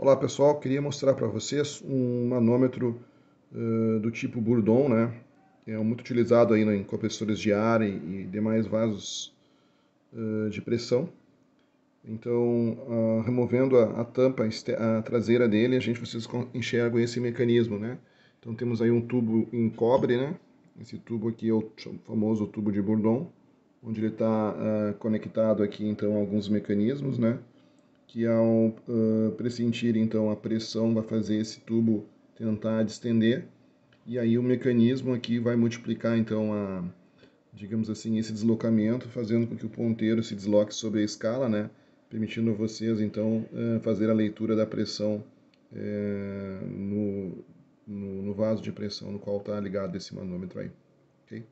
Olá pessoal, queria mostrar para vocês um manômetro uh, do tipo Bourdon, né? É muito utilizado aí em compressores de ar e, e demais vasos uh, de pressão. Então, uh, removendo a, a tampa, a traseira dele, a gente vocês enxergam esse mecanismo, né? Então temos aí um tubo em cobre, né? Esse tubo aqui é o famoso tubo de Bourdon, onde ele está ah, conectado aqui então a alguns mecanismos, né? que ao uh, pressentir então a pressão vai fazer esse tubo tentar distender e aí o mecanismo aqui vai multiplicar então a digamos assim esse deslocamento fazendo com que o ponteiro se desloque sobre a escala né permitindo a vocês então uh, fazer a leitura da pressão uh, no, no, no, vaso de pressão no qual está ligado esse manômetro aí ok